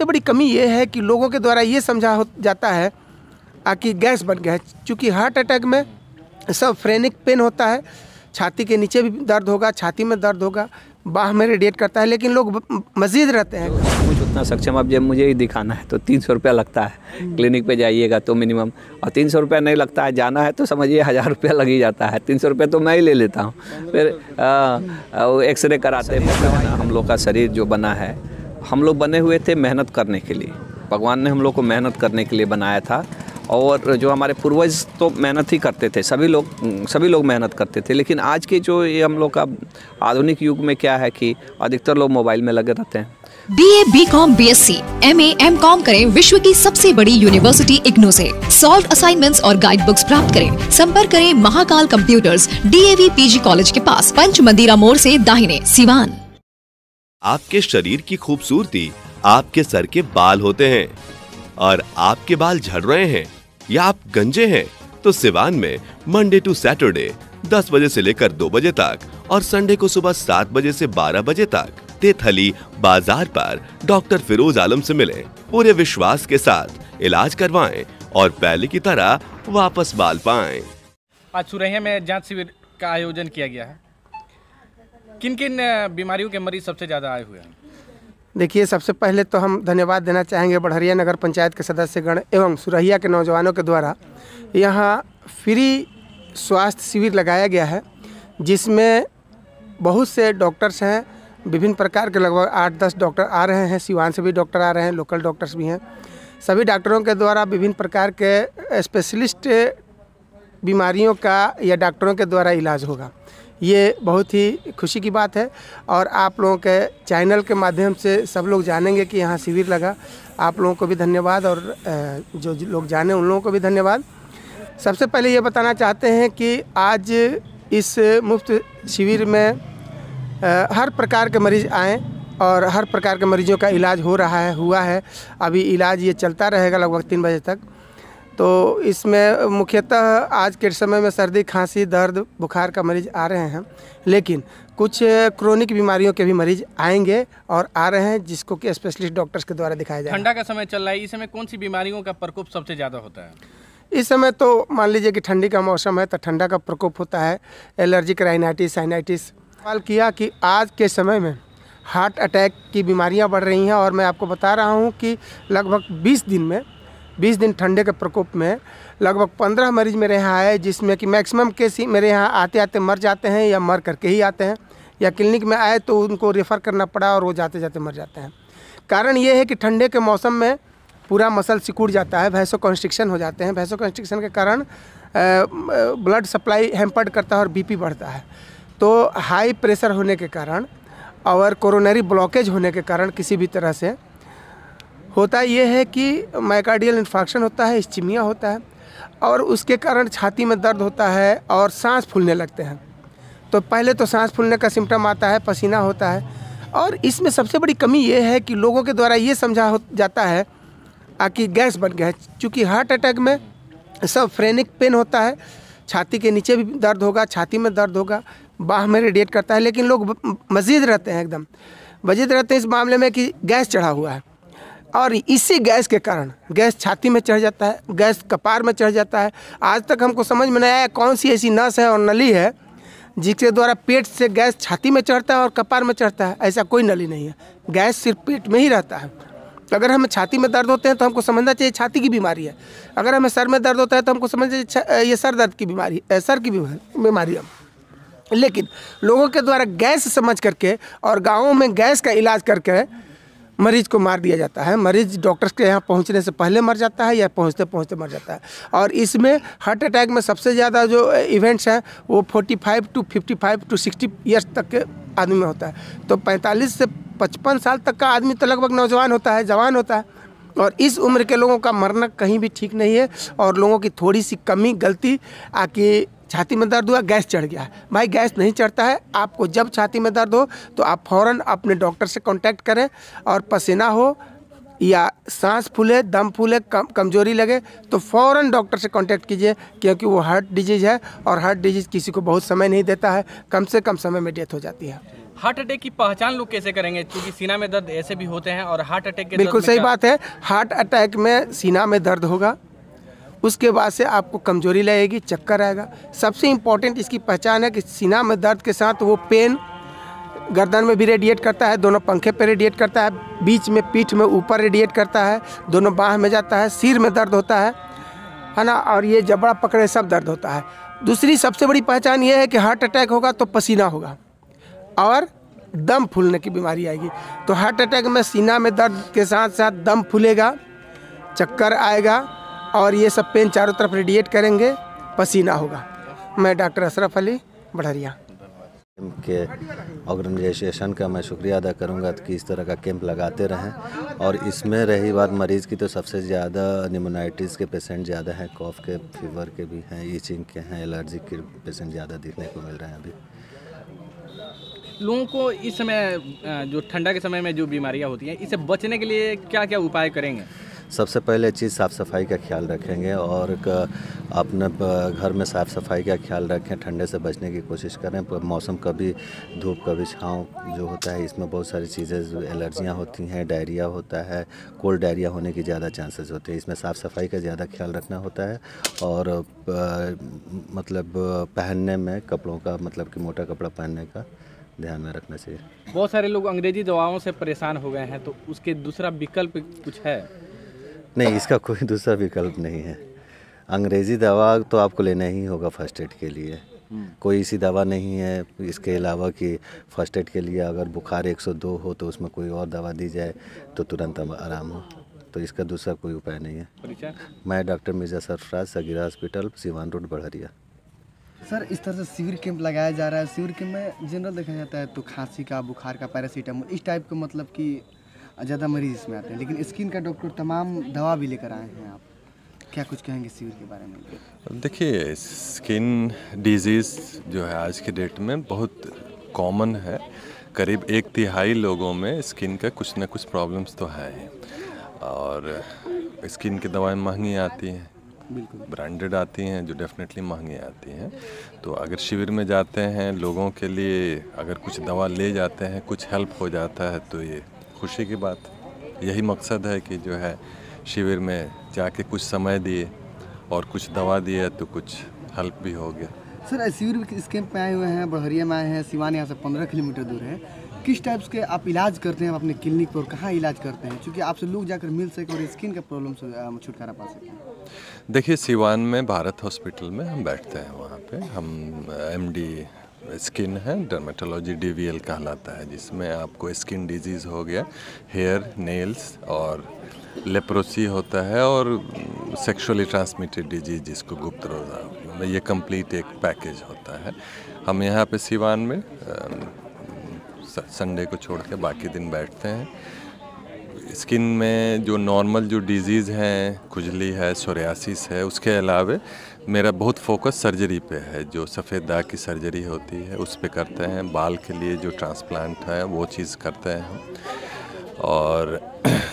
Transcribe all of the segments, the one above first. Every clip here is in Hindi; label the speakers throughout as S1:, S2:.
S1: सबसे बड़ी कमी ये है कि लोगों के द्वारा ये समझा हो जाता है कि गैस बन गया है चूँकि हार्ट अटैक में सब फ्रेनिक पेन होता है छाती के नीचे भी दर्द होगा छाती में दर्द होगा बाह में रेडिएट करता है लेकिन लोग मजीद रहते हैं
S2: कुछ उतना सक्षम अब जब मुझे ही दिखाना है तो तीन सौ रुपया लगता है हम्म। क्लिनिक पे जाइएगा तो मिनिमम और तीन सौ रुपया नहीं लगता है जाना है तो समझिए हज़ार रुपया लग ही जाता है तीन सौ रुपया तो मैं ही ले लेता हूँ फिर एक्सरे कराते हैं हम लोग का शरीर जो बना है हम लोग बने हुए थे मेहनत करने के लिए भगवान ने हम लोग को मेहनत करने के लिए बनाया था और जो हमारे पूर्वज तो मेहनत ही करते थे सभी लोग सभी लोग मेहनत करते थे लेकिन आज के जो ये हम लोग का आधुनिक युग में क्या है कि अधिकतर लोग मोबाइल में लगे रहते हैं
S3: B A B com B S C M A M com करें विश्व की सबसे बड़ी यूनिवर्सिटी इग्नो से सॉल्व असाइनमेंट्स और गाइड बुक्स प्राप्त करें संपर्क करें Mahakal computers D A V P G college के पास पंच मंदिरा मोड़ ऐसी दाहिने सिवान
S2: आपके शरीर की खूबसूरती आपके सर के बाल होते हैं और आपके बाल झड़ रहे हैं या आप गंजे हैं तो सिवान में मंडे टू सैटरडे 10 बजे से लेकर 2 बजे तक और संडे को सुबह 7 बजे से 12 बजे तक तेथली बाजार पर डॉक्टर फिरोज आलम से मिलें पूरे विश्वास के साथ इलाज करवाएं और पहले की तरह वापस बाल पाएं। आज सुरहिया में जांच शिविर का आयोजन किया गया है किन किन बीमारियों के मरीज सबसे ज़्यादा आए हुए हैं
S1: देखिए सबसे पहले तो हम धन्यवाद देना चाहेंगे बढ़हरिया नगर पंचायत के सदस्यगण एवं सुरहिया के नौजवानों के द्वारा यहाँ फ्री स्वास्थ्य शिविर लगाया गया है जिसमें बहुत से डॉक्टर्स हैं विभिन्न प्रकार के लगभग आठ दस डॉक्टर आ रहे हैं सिवान से भी डॉक्टर आ रहे हैं लोकल डॉक्टर्स भी हैं सभी डॉक्टरों के द्वारा विभिन्न प्रकार के स्पेशलिस्ट बीमारियों का या डॉक्टरों के द्वारा इलाज होगा ये बहुत ही खुशी की बात है और आप लोगों के चैनल के माध्यम से सब लोग जानेंगे कि यहाँ शिविर लगा आप लोगों को भी धन्यवाद और जो लोग जाने उन लोगों को भी धन्यवाद सबसे पहले ये बताना चाहते हैं कि आज इस मुफ्त शिविर में हर प्रकार के मरीज़ आएँ और हर प्रकार के मरीजों का इलाज हो रहा है हुआ है अभी इलाज ये चलता रहेगा लगभग तीन बजे तक तो इसमें मुख्यतः आज के समय में सर्दी खांसी दर्द बुखार का मरीज आ रहे हैं लेकिन कुछ क्रोनिक बीमारियों के भी मरीज आएंगे और आ रहे हैं जिसको कि स्पेशलिस्ट डॉक्टर्स के द्वारा दिखाया जाए ठंडा
S2: का समय चल रहा है इस समय कौन सी बीमारियों का प्रकोप सबसे ज़्यादा होता है
S1: इस समय तो मान लीजिए कि ठंडी का मौसम है तो ठंडा का प्रकोप होता है एलर्जिक राइनाइटिस साइनाइटिस सवाल किया कि आज के समय में हार्ट अटैक की बीमारियां बढ़ रही हैं और मैं आपको बता रहा हूं कि लगभग 20 दिन में बीस दिन ठंडे के प्रकोप में लगभग पंद्रह मरीज मेरे यहाँ आए जिसमें कि मैक्सिमम केस ही मेरे यहाँ आते आते मर जाते हैं या मर करके ही आते हैं या क्लिनिक में आए तो उनको रेफ़र करना पड़ा और वो जाते जाते मर जाते हैं कारण ये है कि ठंडे के मौसम में पूरा मसल सिकुड़ जाता है भैंसों कॉन्स्ट्रिक्शन हो जाते हैं भैंसो कॉन्स्ट्रिक्शन के कारण ब्लड सप्लाई हेम्पर्ड करता है और बीपी बढ़ता है तो हाई प्रेशर होने के कारण और कोरोनरी ब्लॉकेज होने के कारण किसी भी तरह से होता यह है कि माइकार्डियल इन्फेक्शन होता है इस्चिमिया होता है और उसके कारण छाती में दर्द होता है और सांस फूलने लगते हैं तो पहले तो सांस फूलने का सिम्टम आता है पसीना होता है और इसमें सबसे बड़ी कमी ये है कि लोगों के द्वारा ये समझा जाता है कि गैस बन गया है चूँकि हार्ट अटैक में सब फ्रेनिक पेन होता है छाती के नीचे भी दर्द होगा छाती में दर्द होगा बाह में रेडिएट करता है लेकिन लोग मज़ीद रहते हैं एकदम मज़ीद रहते हैं इस मामले में कि गैस चढ़ा हुआ है और इसी गैस के कारण गैस छाती में चढ़ जाता है गैस कपार में चढ़ जाता है आज तक हमको समझ में नहीं आया कौन सी ऐसी नस है और नली है जिसके द्वारा पेट से गैस छाती में चढ़ता है और कपार में चढ़ता है ऐसा कोई नली नहीं है गैस सिर्फ पेट में ही रहता है अगर हमें छाती में दर्द होते हैं तो हमको समझना चाहिए छाती की बीमारी है अगर हमें सर में दर्द होता है तो हमको समझना चाहिए ये सर दर्द की बीमारी है सर की बीमारी है लेकिन लोगों के द्वारा गैस समझ करके और गाँवों में गैस का इलाज करके मरीज को मार दिया जाता है मरीज डॉक्टर्स के यहाँ पहुँचने से पहले मर जाता है या पहुँचते पहुँचते मर जाता है और इसमें हार्ट अटैक में सबसे ज़्यादा जो इवेंट्स हैं वो 45 टू 55 टू 60 ईयर्स तक के आदमी में होता है तो 45 से 55 साल तक का आदमी तो लगभग नौजवान होता है जवान होता है और इस उम्र के लोगों का मरना कहीं भी ठीक नहीं है और लोगों की थोड़ी सी कमी गलती आके छाती में दर्द हुआ गैस चढ़ गया भाई गैस नहीं चढ़ता है आपको जब छाती में दर्द हो तो आप फ़ौरन अपने डॉक्टर से कॉन्टैक्ट करें और पसीना हो या सांस फूले दम फूले कम कमजोरी लगे तो फ़ौरन डॉक्टर से कांटेक्ट कीजिए क्योंकि वो हार्ट डिजीज़ है और हार्ट डिजीज़ किसी को बहुत समय नहीं देता है कम से कम समय में डेथ हो जाती है
S2: हार्ट अटैक की पहचान लोग कैसे करेंगे क्योंकि सीना में दर्द ऐसे भी होते हैं और हार्ट अटैक के बिल्कुल सही
S1: बात है हार्ट अटैक में सीना में दर्द होगा उसके बाद से आपको कमजोरी लगेगी चक्कर आएगा सबसे इम्पोर्टेंट इसकी पहचान है कि सीना में दर्द के साथ वो पेन गर्दन में भी रेडिएट करता है दोनों पंखे पर रेडिएट करता है बीच में पीठ में ऊपर रेडिएट करता है दोनों बाह में जाता है सिर में दर्द होता है है ना और ये जबड़ा पकड़े सब दर्द होता है दूसरी सबसे बड़ी पहचान ये है कि हार्ट अटैक होगा तो पसीना होगा और दम फूलने की बीमारी आएगी तो हार्ट अटैक में सीना में दर्द के साथ साथ दम फूलेगा चक्कर आएगा और ये सब पेन चारों तरफ रेडिएट करेंगे पसीना होगा मैं डॉक्टर अशरफ अली बढ़रिया
S3: के ऑर्गेनाइजेशन का मैं शुक्रिया अदा करूंगा कि इस तरह का कैंप लगाते रहें और इसमें रही बात मरीज़ की तो सबसे ज़्यादा निमोनाइटिस के पेशेंट ज़्यादा हैं कॉफ़ के फीवर के भी हैं ईचिंग के हैं एलर्जी के पेशेंट ज़्यादा देखने को मिल रहे हैं अभी
S2: लोगों को इस समय जो ठंडा के समय में जो बीमारियां होती हैं इसे बचने के लिए क्या क्या उपाय करेंगे
S3: सबसे पहले चीज़ साफ़ सफाई का ख्याल रखेंगे और अपने घर में साफ़ सफाई का ख्याल रखें ठंडे से बचने की कोशिश करें मौसम कभी धूप कभी छाँव जो होता है इसमें बहुत सारी चीज़ें एलर्जियाँ होती हैं डायरिया होता है कोल्ड डायरिया होने की ज़्यादा चांसेस होते हैं इसमें साफ़ सफाई का ज़्यादा ख्याल रखना होता है और मतलब पहनने में कपड़ों का मतलब कि मोटा कपड़ा पहनने का ध्यान में रखना चाहिए
S2: बहुत सारे लोग अंग्रेजी दवाओं से परेशान हो गए हैं तो उसके दूसरा विकल्प कुछ है
S3: नहीं इसका कोई दूसरा विकल्प नहीं है अंग्रेज़ी दवा तो आपको लेना ही होगा फर्स्ट एड के लिए हम्म। कोई ऐसी दवा नहीं है इसके अलावा कि फर्स्ट एड के लिए अगर बुखार 102 हो तो उसमें कोई और दवा दी जाए तो तुरंत आराम हो तो इसका दूसरा कोई उपाय नहीं है मैं doctor Mirza Sarfaraz Sagira hospital Siwan road Barharia
S4: sir इस तरह से शिविर कैंप लगाया जा रहा है शिविर कैंप में जनरल देखा जाता है तो खांसी का बुखार का पैरासीटामोल इस टाइप का मतलब कि ज़्यादा मरीज इसमें आते हैं लेकिन स्किन का डॉक्टर तमाम दवा भी लेकर आए हैं आप क्या कुछ कहेंगे शिविर के बारे में
S5: देखिए स्किन डिजीज़ जो है आज के डेट में बहुत कॉमन है करीब एक तिहाई लोगों में स्किन का कुछ ना कुछ प्रॉब्लम्स तो है और स्किन की दवाएं महंगी आती हैं ब्रांडेड आती हैं जो डेफिनेटली महंगी आती हैं तो अगर शिविर में जाते हैं लोगों के लिए अगर कुछ दवा ले जाते हैं कुछ हेल्प हो जाता है तो ये खुशी की बात यही मकसद है कि जो है शिविर में जाके कुछ समय दिए और कुछ दवा दिए तो कुछ हेल्प भी हो गया
S4: सर शिविर इस कैंप में आए हुए हैं बड़हरिया में आए हैं सिवान यहाँ से पंद्रह किलोमीटर दूर है किस टाइप्स के आप इलाज करते हैं अपने क्लिनिक पर कहाँ इलाज करते हैं क्योंकि आपसे लोग जाकर मिल सके और स्किन का प्रॉब्लम से छुटकारा पा सकें
S5: देखिए सिवान में भारत हॉस्पिटल में हम बैठते हैं वहाँ पे हम एमडी स्किन है डर्मेटोलॉजी डी कहलाता है जिसमें आपको स्किन डिजीज़ हो गया हेयर नेल्स और लेप्रोसी होता है और सेक्सुअली ट्रांसमिटेड डिजीज जिसको गुप्त रोजा मतलब ये कंप्लीट एक पैकेज होता है हम यहाँ पे सिवान में संडे को छोड़ के बाकी दिन बैठते हैं स्किन में जो नॉर्मल जो डिजीज़ हैं खुजली है सोरियासिस है उसके अलावे मेरा बहुत फोकस सर्जरी पे है जो सफ़ेद दाग की सर्जरी होती है उस पर करते हैं बाल के लिए जो ट्रांसप्लांट है वो चीज़ करते हैं हम और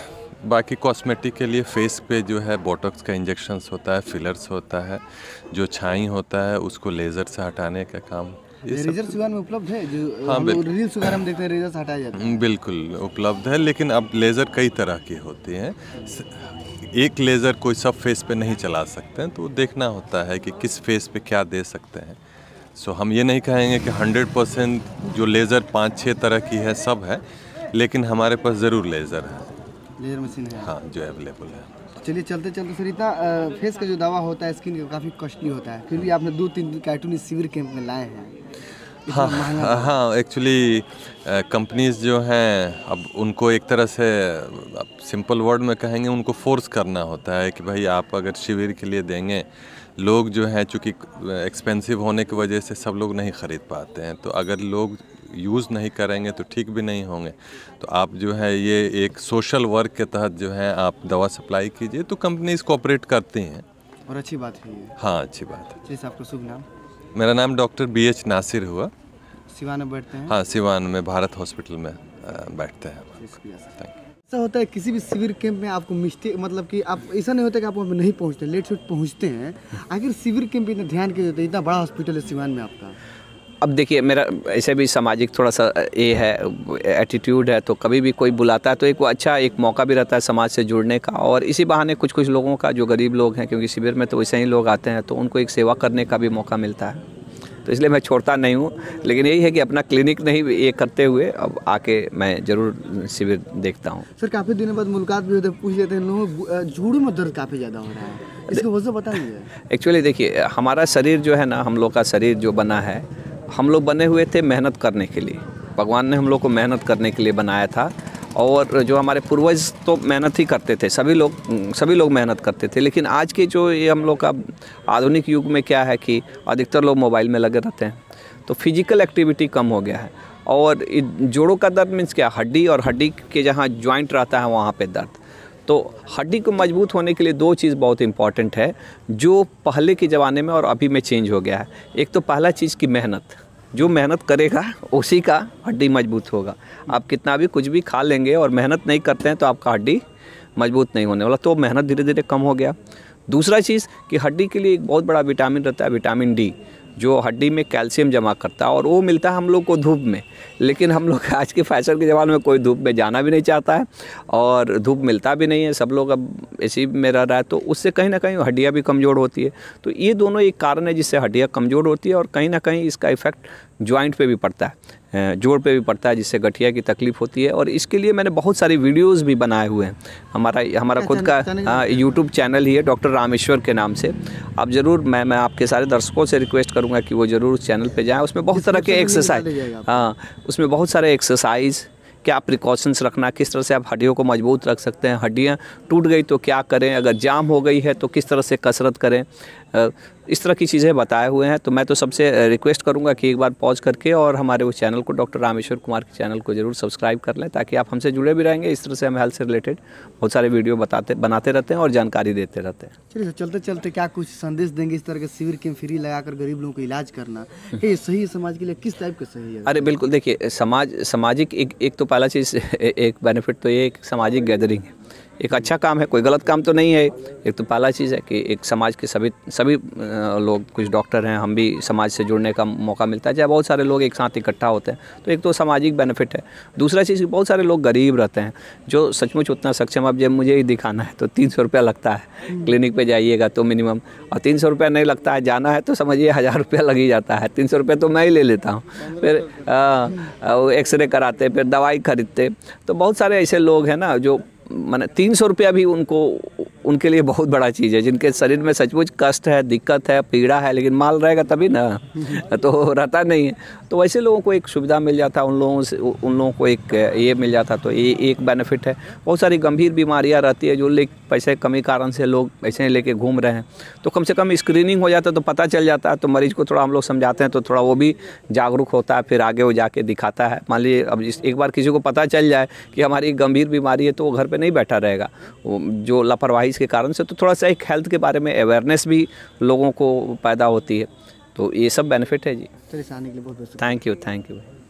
S5: बाकी कॉस्मेटिक के लिए फेस पे जो है बोटॉक्स का इंजेक्शन्स होता है फिलर्स होता है जो छाई होता है उसको लेज़र से हटाने का काम
S4: उपलब्ध है हाँ,
S5: हम्म, बिल्कुल उपलब्ध है लेकिन अब लेज़र कई तरह की होती हैं एक लेज़र कोई सब फेस पे नहीं चला सकते हैं तो देखना होता है कि किस फेस पे क्या दे सकते हैं सो हम ये नहीं कहेंगे कि हंड्रेड परसेंट जो लेज़र पाँच छः तरह की है सब है लेकिन हमारे पास ज़रूर लेज़र है लेज़र मशीन है हाँ जो अवेलेबल है
S4: चलिए चलते चलते सर इतना फेस का जो दवा होता है स्किन का काफ़ी कॉस्टली होता है फिर भी आपने दो तीन कार्टून शिविर कैंप में लाए हैं हाँ
S5: हाँ एक्चुअली हाँ, कंपनीज जो हैं अब उनको एक तरह से सिंपल वर्ड में कहेंगे उनको फोर्स करना होता है कि भाई आप अगर शिविर के लिए देंगे लोग जो हैं चूँकि एक्सपेंसिव होने की वजह से सब लोग नहीं ख़रीद पाते हैं तो अगर लोग यूज़ नहीं करेंगे तो ठीक भी नहीं होंगे तो आप जो है ये एक सोशल वर्क के तहत जो है आप दवा सप्लाई कीजिए तो कंपनीज कोऑपरेट करती हैं
S4: और अच्छी बात है
S5: हाँ अच्छी बात
S4: है जैसे आपका शुभ नाम
S5: मेरा नाम डॉक्टर बी एच नासिर हुआ
S4: सिवान में बैठते हैं हाँ
S5: सिवान में भारत हॉस्पिटल में बैठते हैं
S4: ऐसा होता है किसी भी शिविर कैंप में आपको मिस्टे मतलब कि आप ऐसा नहीं होता कि आप वहाँ नहीं पहुँचते लेट शूट पहुँचते हैं आखिर शिविर कैंप इतना ध्यान क्यों देते हैं इतना बड़ा हॉस्पिटल है सिवान में आपका
S2: अब देखिए मेरा ऐसे भी सामाजिक थोड़ा सा ये है एटीट्यूड है तो कभी भी कोई बुलाता है तो एक अच्छा एक मौका भी रहता है समाज से जुड़ने का और इसी बहाने कुछ कुछ लोगों का जो गरीब लोग हैं क्योंकि शिविर में तो वैसे ही लोग आते हैं तो उनको एक सेवा करने का भी मौका मिलता है तो इसलिए मैं छोड़ता नहीं हूँ लेकिन यही है कि अपना क्लिनिक नहीं ये करते हुए अब आके मैं जरूर शिविर देखता हूँ
S4: सर काफ़ी दिनों बाद मुलाकात भी होते तो पूछ लेते हैं लोग में दर्द काफ़ी ज़्यादा हो रहा है इसकी वजह बताइए
S2: एक्चुअली देखिए हमारा शरीर जो है ना हम लोग का शरीर जो बना है हम लोग बने हुए थे मेहनत करने के लिए भगवान ने हम लोग को मेहनत करने के लिए बनाया था और जो हमारे पूर्वज तो मेहनत ही करते थे सभी लोग सभी लोग मेहनत करते थे लेकिन आज के जो ये हम लोग का आधुनिक युग में क्या है कि अधिकतर लोग मोबाइल में लगे रहते हैं तो फिजिकल एक्टिविटी कम हो गया है और जोड़ों का दर्द मीन्स क्या हड्डी और हड्डी के जहाँ ज्वाइंट रहता है वहाँ पर दर्द तो हड्डी को मजबूत होने के लिए दो चीज़ बहुत इम्पॉर्टेंट है जो पहले के ज़माने में और अभी में चेंज हो गया है एक तो पहला चीज़ की मेहनत जो मेहनत करेगा उसी का हड्डी मजबूत होगा आप कितना भी कुछ भी खा लेंगे और मेहनत नहीं करते हैं तो आपका हड्डी मजबूत नहीं होने वाला तो मेहनत धीरे धीरे कम हो गया दूसरा चीज़ कि हड्डी के लिए एक बहुत बड़ा विटामिन रहता है विटामिन डी जो हड्डी में कैल्शियम जमा करता है और वो मिलता है हम लोग को धूप में लेकिन हम लोग आज के फैशन के ज़माने में कोई धूप में जाना भी नहीं चाहता है और धूप मिलता भी नहीं है सब लोग अब सी में रह रहा है तो उससे कहीं ना कहीं हड्डियाँ भी कमज़ोर होती है तो ये दोनों एक कारण है जिससे हड्डियाँ कमज़ोर होती है और कहीं ना कहीं इसका इफ़ेक्ट ज्वाइंट पे भी पड़ता है जोड़ पे भी पड़ता है जिससे गठिया की तकलीफ़ होती है और इसके लिए मैंने बहुत सारी वीडियोस भी बनाए हुए हैं हमारा हमारा अच्छा, खुद का यूट्यूब हाँ, चैनल ही है डॉक्टर रामेश्वर के नाम से आप ज़रूर मैं मैं आपके सारे दर्शकों से रिक्वेस्ट करूँगा कि वो ज़रूर उस चैनल पर जाएँ उसमें बहुत तरह के एक्सरसाइज हाँ उसमें बहुत सारे एक्सरसाइज क्या प्रिकॉशंस रखना किस तरह से आप हड्डियों को मजबूत रख सकते हैं हड्डियाँ टूट गई तो क्या करें अगर जाम हो गई है तो किस तरह से कसरत करें इस तरह की चीज़ें बताए हुए हैं तो मैं तो सबसे रिक्वेस्ट करूंगा कि एक बार पॉज करके और हमारे उस चैनल को डॉक्टर रामेश्वर कुमार के चैनल को ज़रूर सब्सक्राइब कर लें ताकि आप हमसे जुड़े भी रहेंगे इस तरह से हम हेल्थ से रिलेटेड बहुत सारे वीडियो बताते बनाते रहते हैं और जानकारी देते रहते हैं
S4: चलिए चलते चलते क्या कुछ संदेश देंगे इस तरह के शिविर के फ्री लगाकर गरीब लोगों को इलाज करना ये सही समाज के लिए किस टाइप का सही है अरे
S2: बिल्कुल देखिए समाज सामाजिक एक एक तो पहला चीज़ एक बेनिफिट तो ये एक सामाजिक गैदरिंग है एक अच्छा काम है कोई गलत काम तो नहीं है एक तो पहला चीज़ है कि एक समाज के सभी सभी लोग कुछ डॉक्टर हैं हम भी समाज से जुड़ने का मौका मिलता है चाहे बहुत सारे लोग एक साथ इकट्ठा होते हैं तो एक तो सामाजिक बेनिफिट है दूसरा चीज़ बहुत सारे लोग गरीब रहते हैं जो सचमुच उतना सक्षम अब जब मुझे ही दिखाना है तो तीन सौ रुपया लगता है क्लिनिक पर जाइएगा तो मिनिमम और तीन सौ रुपया नहीं लगता है जाना है तो समझिए हज़ार रुपया लग ही जाता है तीन सौ रुपया तो मैं ही ले लेता हूँ फिर एक्सरे कराते फिर दवाई खरीदते तो बहुत सारे ऐसे लोग हैं ना जो मैंने तीन सौ रुपया भी उनको उनके लिए बहुत बड़ा चीज़ है जिनके शरीर में सचमुच कष्ट है दिक्कत है पीड़ा है लेकिन माल रहेगा तभी ना तो रहता नहीं है तो वैसे लोगों को एक सुविधा मिल जाता उन लोगों से उन लोगों को एक ये मिल जाता तो ये एक बेनिफिट है बहुत सारी गंभीर बीमारियाँ रहती है जो ले पैसे कमी कारण से लोग ऐसे लेके घूम रहे हैं तो कम से कम स्क्रीनिंग हो जाता तो पता चल जाता है तो मरीज को थोड़ा हम लोग समझाते हैं तो थोड़ा वो भी जागरूक होता है फिर आगे वो जाके दिखाता है मान लीजिए अब एक बार किसी को पता चल जाए कि हमारी गंभीर बीमारी है तो वो घर पर नहीं बैठा रहेगा जो लापरवाही डायबिटीज़ के कारण से तो थोड़ा सा एक हेल्थ के बारे में अवेयरनेस भी लोगों को पैदा होती है तो ये सब बेनिफिट है जी चलिए आने के लिए बहुत बहुत थैंक यू थैंक यू